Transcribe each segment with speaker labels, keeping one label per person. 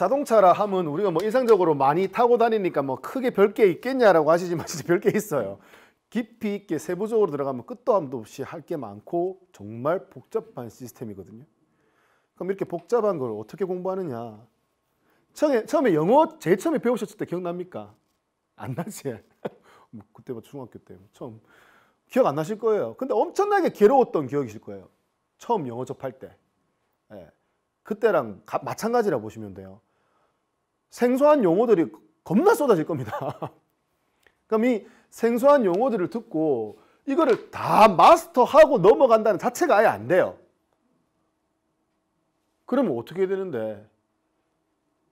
Speaker 1: 자동차라 함은 우리가 뭐 일상적으로 많이 타고 다니니까 뭐 크게 별게 있겠냐라고 하시지만 진짜 별게 있어요. 깊이 있게 세부적으로 들어가면 끝도 함도 없이 할 게 많고 정말 복잡한 시스템이거든요. 그럼 이렇게 복잡한 걸 어떻게 공부하느냐? 처음에, 처음에 영어 제일 처음에 배우셨을 때 기억납니까? 안 나지? 뭐 그때 뭐 중학교 때 뭐 처음 기억 안 나실 거예요. 근데 엄청나게 괴로웠던 기억이실 거예요. 처음 영어 접할 때. 예. 그때랑 가, 마찬가지라 보시면 돼요. 생소한 용어들이 겁나 쏟아질 겁니다. 그럼 이 생소한 용어들을 듣고 이거를 다 마스터하고 넘어간다는 자체가 아예 안 돼요. 그러면 어떻게 되는데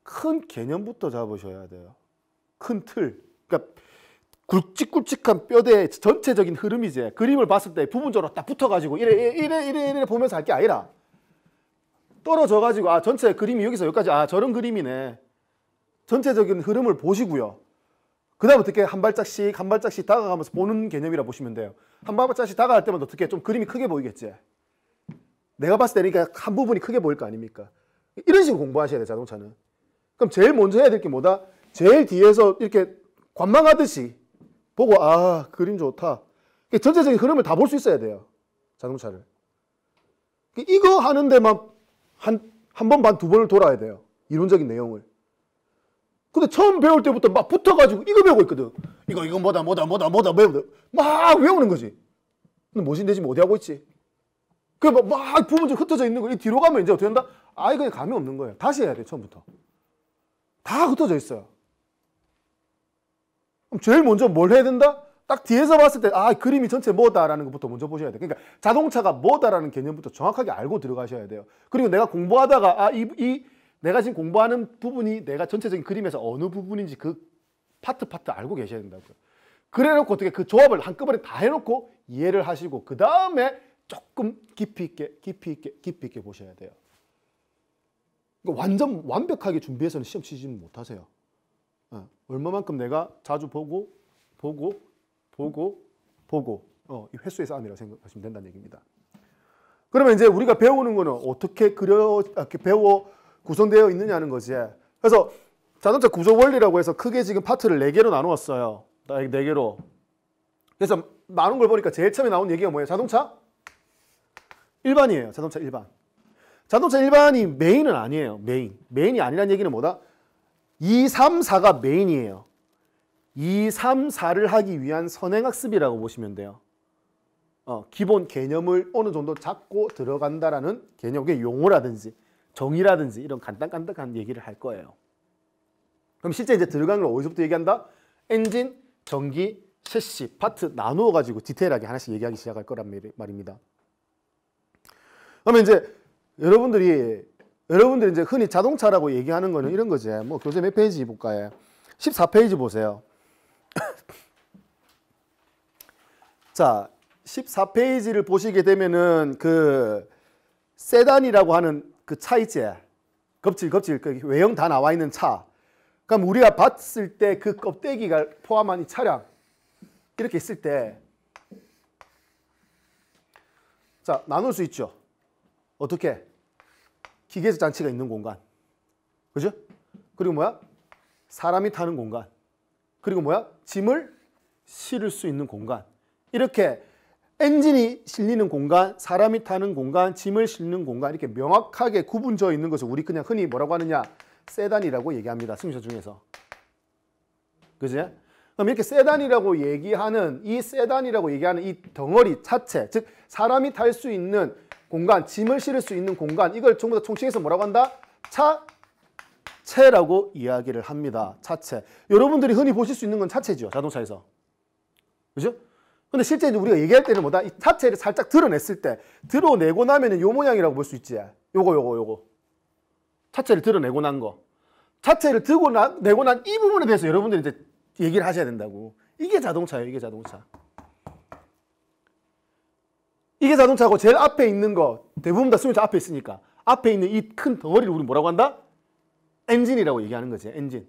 Speaker 1: 큰 개념부터 잡으셔야 돼요. 큰 틀. 그러니까 굵직굵직한 뼈대의 전체적인 흐름이지 그림을 봤을 때 부분적으로 딱 붙어가지고 이래 이래 이래, 이래 보면서 할 게 아니라 떨어져가지고 아 전체 그림이 여기서 여기까지 아 저런 그림이네 전체적인 흐름을 보시고요. 그 다음 어떻게 한 발짝씩 한 발짝씩 다가가면서 보는 개념이라 보시면 돼요. 한 발짝씩 다가갈 때마다 어떻게 좀 그림이 크게 보이겠지? 내가 봤을 때니까 그러니까 한 부분이 크게 보일 거 아닙니까? 이런 식으로 공부하셔야 돼 자동차는. 그럼 제일 먼저 해야 될 게 뭐다? 제일 뒤에서 이렇게 관망하듯이 보고 아 그림 좋다. 전체적인 흐름을 다 볼 수 있어야 돼요. 자동차를. 이거 하는 데만 한, 한번 반, 두 번을 돌아야 돼요. 이론적인 내용을. 근데 처음 배울 때부터 막 붙어가지고 이거 배우고 있거든. 이거 이거 뭐다 뭐다 뭐다 뭐다 배우다 막 외우는 거지. 근데 모신대 지금 어디 하고 있지? 그막 막 부분적 흩어져 있는 거. 이 뒤로 가면 이제 어떻게 된다? 아 이거 냥 감이 없는 거예요. 다시 해야 돼 처음부터. 다 흩어져 있어요. 그럼 제일 먼저 뭘 해야 된다? 딱 뒤에서 봤을 때아 그림이 전체 뭐다라는 것부터 먼저 보셔야 돼. 그러니까 자동차가 뭐다라는 개념부터 정확하게 알고 들어가셔야 돼요. 그리고 내가 공부하다가 아 이 이, 이 내가 지금 공부하는 부분이 내가 전체적인 그림에서 어느 부분인지 그 파트 파트 알고 계셔야 된다고요. 그래놓고 어떻게 그 조합을 한꺼번에 다 해놓고 이해를 하시고 그 다음에 조금 깊이 있게 깊이 있게 깊이 있게 보셔야 돼요. 그러니까 완전 완벽하게 준비해서는 시험 치지는 못하세요. 어, 얼마만큼 내가 자주 보고 보고 보고 보고 어, 이 횟수의 싸움이라고 생각하시면 된다는 얘기입니다. 그러면 이제 우리가 배우는 거는 어떻게 그려 아, 이렇게 배워 구성되어 있느냐는 거지. 그래서 자동차 구조 원리라고 해서 크게 지금 파트를 네개로 나누었어요. 네개로 그래서 나눈 걸 보니까 제일 처음에 나온 얘기가 뭐예요? 자동차? 일반이에요. 자동차 일반. 자동차 일반이 메인은 아니에요. 메인. 메인이 아니란 얘기는 뭐다? 2, 3, 4가 메인이에요. 2, 3, 4를 하기 위한 선행학습이라고 보시면 돼요. 어, 기본 개념을 어느 정도 잡고 들어간다라는 개념의 용어라든지 정의라든지 이런 간단간단한 얘기를 할 거예요. 그럼 실제 이제 들어가걸 어디서부터 얘기한다? 엔진, 전기, 셰시, 파트 나누어 가지고 디테일하게 하나씩 얘기하기 시작할 거란 말입니다. 그러면 이제 여러분들이 여러분들이 이제 흔히 자동차라고 얘기하는 거는 이런 거지. 뭐 교재 몇 페이지 볼까요? 14페이지 보세요. 자, 14페이지를 보시게 되면은 그 세단이라고 하는 그 차이제 겁질겁질그 외형 다 나와 있는 차 그럼 우리가 봤을 때 그 껍데기가 포함한 이 차량 이렇게 있을 때 자, 나눌 수 있죠. 어떻게? 기계적 장치가 있는 공간. 그죠? 그리고 뭐야? 사람이 타는 공간. 그리고 뭐야? 짐을 실을 수 있는 공간. 이렇게 엔진이 실리는 공간, 사람이 타는 공간, 짐을 실는 공간 이렇게 명확하게 구분져 있는 것을 우리 그냥 흔히 뭐라고 하느냐 세단이라고 얘기합니다. 승차 용 중에서. 그죠? 그럼 이렇게 세단이라고 얘기하는 이 세단이라고 얘기하는 이 덩어리 자체 즉 사람이 탈 수 있는 공간, 짐을 실을 수 있는 공간 이걸 전부 다 총칭해서 뭐라고 한다? 차체라고 이야기를 합니다. 차체. 여러분들이 흔히 보실 수 있는 건 차체죠. 자동차에서. 그죠? 근데 실제 우리가 얘기할 때는 뭐다? 이 자체를 살짝 드러냈을 때 드러내고 나면은 요 모양이라고 볼 수 있지. 요거 요거 요거. 자체를 드러내고 난 거. 자체를 들고 나, 내고 난 이 부분에 대해서 여러분들이 이제 얘기를 하셔야 된다고. 이게 자동차예요. 이게 자동차. 이게 자동차고 제일 앞에 있는 거 대부분 다 수면차 앞에 있으니까 앞에 있는 이 큰 덩어리를 우리 뭐라고 한다? 엔진이라고 얘기하는 거지. 엔진.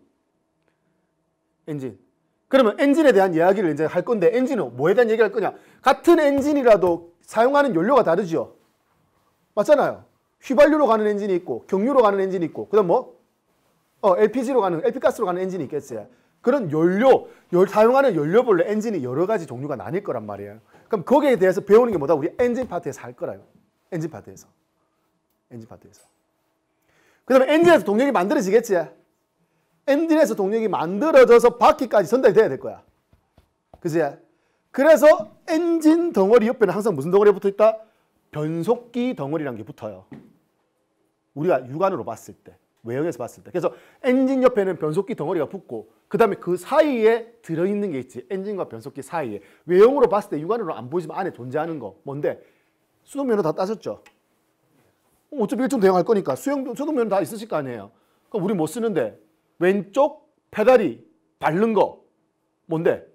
Speaker 1: 엔진. 그러면 엔진에 대한 이야기를 이제 할 건데 엔진은 뭐에 대한 얘기를 할 거냐? 같은 엔진이라도 사용하는 연료가 다르지요. 맞잖아요. 휘발유로 가는 엔진이 있고 경유로 가는 엔진이 있고 그다음 뭐? 어, LPG로 가는 LP 가스로 가는 엔진이 있겠어요. 그런 연료, 열, 사용하는 연료별로 엔진이 여러 가지 종류가 나뉠 거란 말이에요. 그럼 거기에 대해서 배우는 게 뭐다? 우리 엔진 파트에서 할 거라요. 엔진 파트에서. 엔진 파트에서. 그 다음에 엔진에서 동력이 만들어지겠지. 엔진에서 동력이 만들어져서 바퀴까지 전달이 돼야 될 거야. 그지? 그래서 엔진 덩어리 옆에는 항상 무슨 덩어리 붙어 있다? 변속기 덩어리란 게 붙어요. 우리가 육안으로 봤을 때, 외형에서 봤을 때. 그래서 엔진 옆에는 변속기 덩어리가 붙고 그 다음에 그 사이에 들어있는 게 있지. 엔진과 변속기 사이에. 외형으로 봤을 때 육안으로 안 보이지만 안에 존재하는 거. 뭔데? 수동면허 다 따셨죠? 어차피 일종 대응할 거니까 수 수동면허 다 있으실 거 아니에요. 그럼 우리 못 뭐 쓰는데 왼쪽 페달이 밟는 거 뭔데?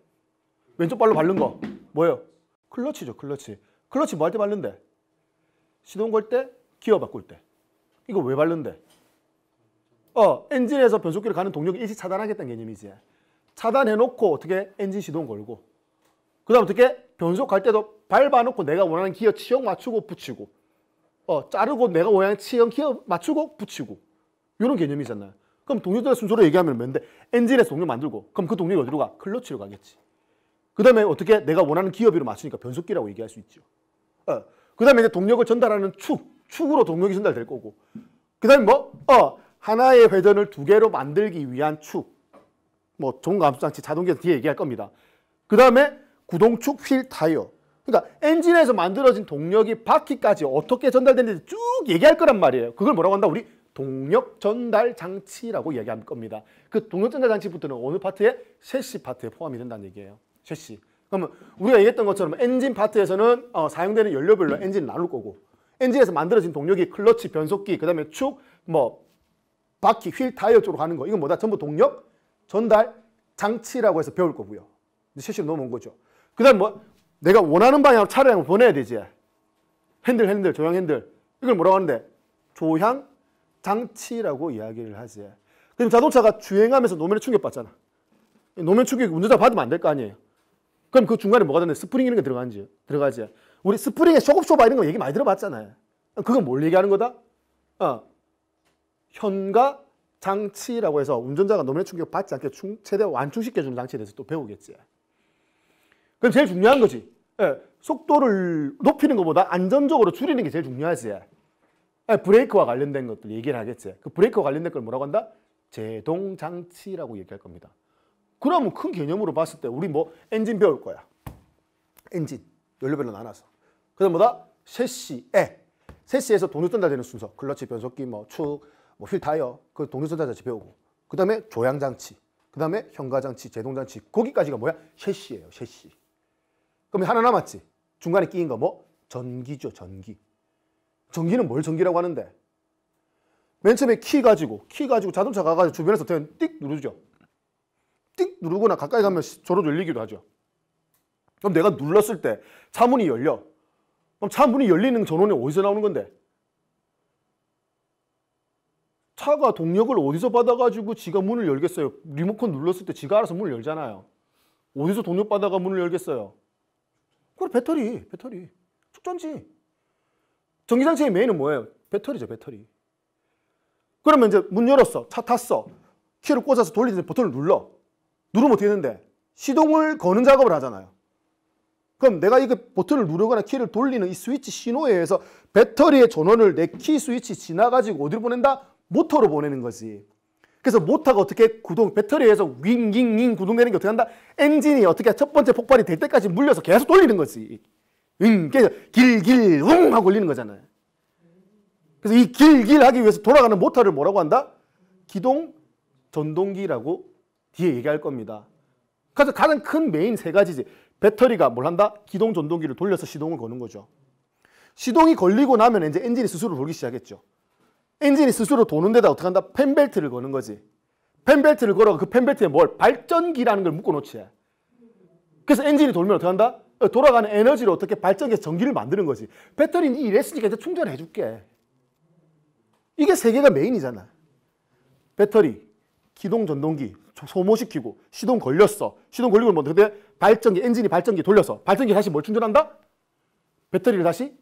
Speaker 1: 왼쪽 발로 밟는 거 뭐예요? 클러치죠 클러치 클러치 뭐 할 때 밟는데? 시동 걸 때 기어 바꿀 때 이거 왜 밟는데? 어 엔진에서 변속기를 가는 동력이 일시 차단하겠다는 개념이지 차단해놓고 어떻게 엔진 시동 걸고 그 다음 어떻게 변속할 때도 밟아놓고 내가 원하는 기어 치형 맞추고 붙이고 어 자르고 내가 원하는 치형 기어 맞추고 붙이고 이런 개념이잖아요 그럼 동력자 순서로 얘기하면 되는데 엔진에서 동력 만들고 그럼 그 동력이 어디로 가? 클러치로 가겠지. 그 다음에 어떻게 내가 원하는 기어비로 맞추니까 변속기라고 얘기할 수 있죠. 어. 그 다음에 이제 동력을 전달하는 축, 축으로 동력이 전달될 거고. 그 다음에 뭐? 어, 하나의 회전을 두 개로 만들기 위한 축. 뭐 종감수장치, 자동기에서 뒤에 얘기할 겁니다. 그 다음에 구동축 휠 타이어. 그러니까 엔진에서 만들어진 동력이 바퀴까지 어떻게 전달되는지 쭉 얘기할 거란 말이에요. 그걸 뭐라고 한다? 우리 동력 전달 장치라고 얘기할 겁니다. 그 동력 전달 장치부터는 어느 파트에? 셰시 파트에 포함이 된다는 얘기예요. 셰시. 그러면 우리가 얘기했던 것처럼 엔진 파트에서는 어, 사용되는 연료별로 엔진을 나눌 거고 엔진에서 만들어진 동력이 클러치, 변속기, 그 다음에 축, 뭐 바퀴, 휠, 타이어 쪽으로 가는 거 이건 뭐다? 전부 동력 전달 장치라고 해서 배울 거고요. 셰시로 넘어온 거죠. 그 다음 뭐 내가 원하는 방향으로 차량을 보내야 되지. 핸들, 핸들, 조향 핸들. 이걸 뭐라고 하는데? 조향 장치라고 이야기를 하지. 그럼 자동차가 주행하면서 노면에 충격받잖아. 노면 충격 운전자 받으면 안 될 거 아니에요. 그럼 그 중간에 뭐가 되는데 스프링 이런 게 들어가는지 들어가지. 우리 스프링에 쇼업쇼바 이런 거 얘기 많이 들어봤잖아요. 그건 뭘 얘기하는 거다? 어. 현가 장치라고 해서 운전자가 노면의 충격 받지 않게 충, 최대 완충시켜주는 장치에 대해서 또 배우겠지. 그럼 제일 중요한 거지. 예, 속도를 높이는 것보다 안전적으로 줄이는 게 제일 중요하지. 브레이크와 관련된 것들 얘기를 하겠지. 그 브레이크와 관련된 걸 뭐라고 한다? 제동장치라고 얘기할 겁니다. 그러면 큰 개념으로 봤을 때 우리 뭐 엔진 배울 거야. 엔진. 연료별로 나눠서. 그 다음 뭐다? 셋시에. 셋시에서 동력전달 되는 순서. 클러치, 변속기, 뭐 축, 뭐 휠, 타이어. 그 동력전달 자 배우고. 그 다음에 조향장치. 그 다음에 현가장치, 제동장치. 거기까지가 뭐야? 셋시예요. 셋시. 그럼 하나 남았지? 중간에 끼인 거 뭐? 전기죠. 전기. 전기는 뭘 전기라고 하는데 맨 처음에 키 가지고 키 가지고 자동차 가가지고 주변에서 그냥 띡 누르죠. 띡 누르거나 가까이 가면 저로 열리기도 하죠. 그럼 내가 눌렀을 때 차 문이 열려. 그럼 차 문이 열리는 전원이 어디서 나오는 건데? 차가 동력을 어디서 받아가지고 지가 문을 열겠어요? 리모컨 눌렀을 때 지가 알아서 문을 열잖아요. 어디서 동력 받아가 문을 열겠어요? 그래 배터리, 배터리. 축전지. 전기장치의 메인은 뭐예요? 배터리죠, 배터리. 그러면 이제 문 열었어. 차 탔어. 키를 꽂아서 돌리는데 버튼을 눌러. 누르면 어떻게 되는데? 시동을 거는 작업을 하잖아요. 그럼 내가 이거 버튼을 누르거나 키를 돌리는 이 스위치 신호에 의해서 배터리의 전원을 내 키 스위치 지나가지고 어디로 보낸다? 모터로 보내는 거지. 그래서 모터가 어떻게 구동, 배터리에 서 윙윙윙 구동되는 게 어떻게 한다? 엔진이 어떻게 첫 번째 폭발이 될 때까지 물려서 계속 돌리는 거지. 응, 길길 웅 하고 걸리는 거잖아요. 그래서 이 길길하기 위해서 돌아가는 모터를 뭐라고 한다? 기동 전동기라고 뒤에 얘기할 겁니다. 그래서 가장 큰 메인 세 가지지. 배터리가 뭘 한다? 기동 전동기를 돌려서 시동을 거는 거죠. 시동이 걸리고 나면 이제 엔진이 스스로 돌기 시작했죠. 엔진이 스스로 도는 데다 어떻게 한다? 펜벨트를 거는 거지. 펜벨트를 걸어 그 펜벨트에 뭘? 발전기라는 걸 묶어 놓지. 그래서 엔진이 돌면 어떻게 한다? 어, 돌아가는 에너지를 어떻게 발전해서 전기를 만드는 거지. 배터리는 이랬으니까 이제 충전해 줄게. 이게 세계가 메인이잖아. 배터리, 기동 전동기, 소모시키고, 시동 걸렸어. 시동 걸리고 뭐, 근데 발전기, 엔진이 발전기 돌려서, 발전기 다시 뭘 충전한다? 배터리를 다시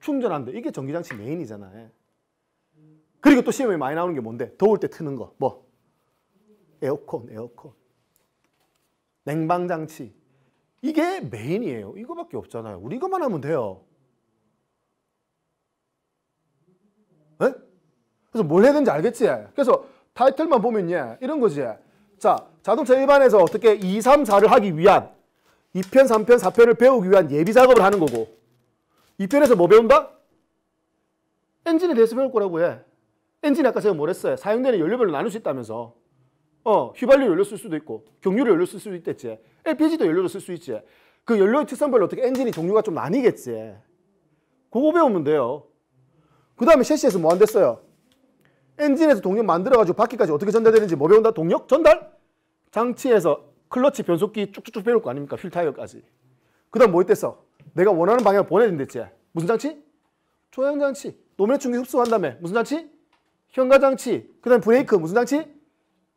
Speaker 1: 충전한다. 이게 전기장치 메인이잖아. 그리고 또 시험에 많이 나오는 게 뭔데? 더울 때 트는 거. 뭐? 에어컨, 에어컨. 냉방장치, 이게 메인이에요. 이거밖에 없잖아요. 우리 이것만 하면 돼요. 네? 그래서 뭘 해야 되는지 알겠지? 그래서 타이틀만 보면 예, 이런 거지. 자, 자동차 일반에서 어떻게 2, 3, 4를 하기 위한 2편, 3편, 4편을 배우기 위한 예비 작업을 하는 거고 2편에서 뭐 배운다? 엔진에 대해서 배울 거라고 해. 엔진 아까 제가 뭐랬어요? 사용되는 연료별로 나눌 수 있다면서. 어, 휘발유 연료 쓸 수도 있고 경유를 연료 쓸 수도 있겠지. LPG도 연료로 쓸 수 있지. 그 연료의 특성별로 어떻게 엔진이 종류가 좀 나뉘겠지. 그거 배우면 돼요. 그 다음에 셰시에서 뭐 안됐어요 엔진에서 동력 만들어가지고 바퀴까지 어떻게 전달되는지 뭐 배운다? 동력 전달? 장치에서 클러치 변속기 쭉쭉쭉 배울 거 아닙니까? 휠 타이어까지. 그 다음 뭐했댔어 내가 원하는 방향을 보내준댔지. 무슨 장치? 조향장치. 노면의 충격 흡수한 다음에 무슨 장치? 현가장치. 그 다음 브레이크 무슨 장치?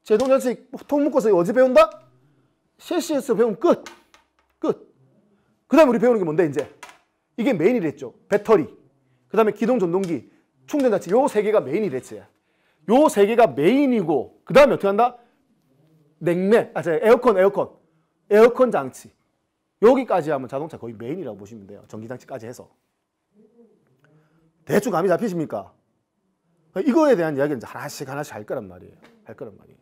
Speaker 1: 제동 연식 통묶어서 어제 배운다? CS에서 배운 끝. 끝. 그 다음에 우리 배우는 게 뭔데 이제? 이게 메인이 됐죠. 배터리. 그 다음에 기동 전동기, 충전 장치 요 세 개가 메인이 됐지요 세 개가 메인이고 그 다음에 어떻게 한다? 냉매, 아, 에어컨, 에어컨. 에어컨 장치. 여기까지 하면 자동차 거의 메인이라고 보시면 돼요. 전기장치까지 해서. 대충 감이 잡히십니까? 이거에 대한 이야기는 하나씩 하나씩 할 거란 말이에요. 할 거란 말이에요.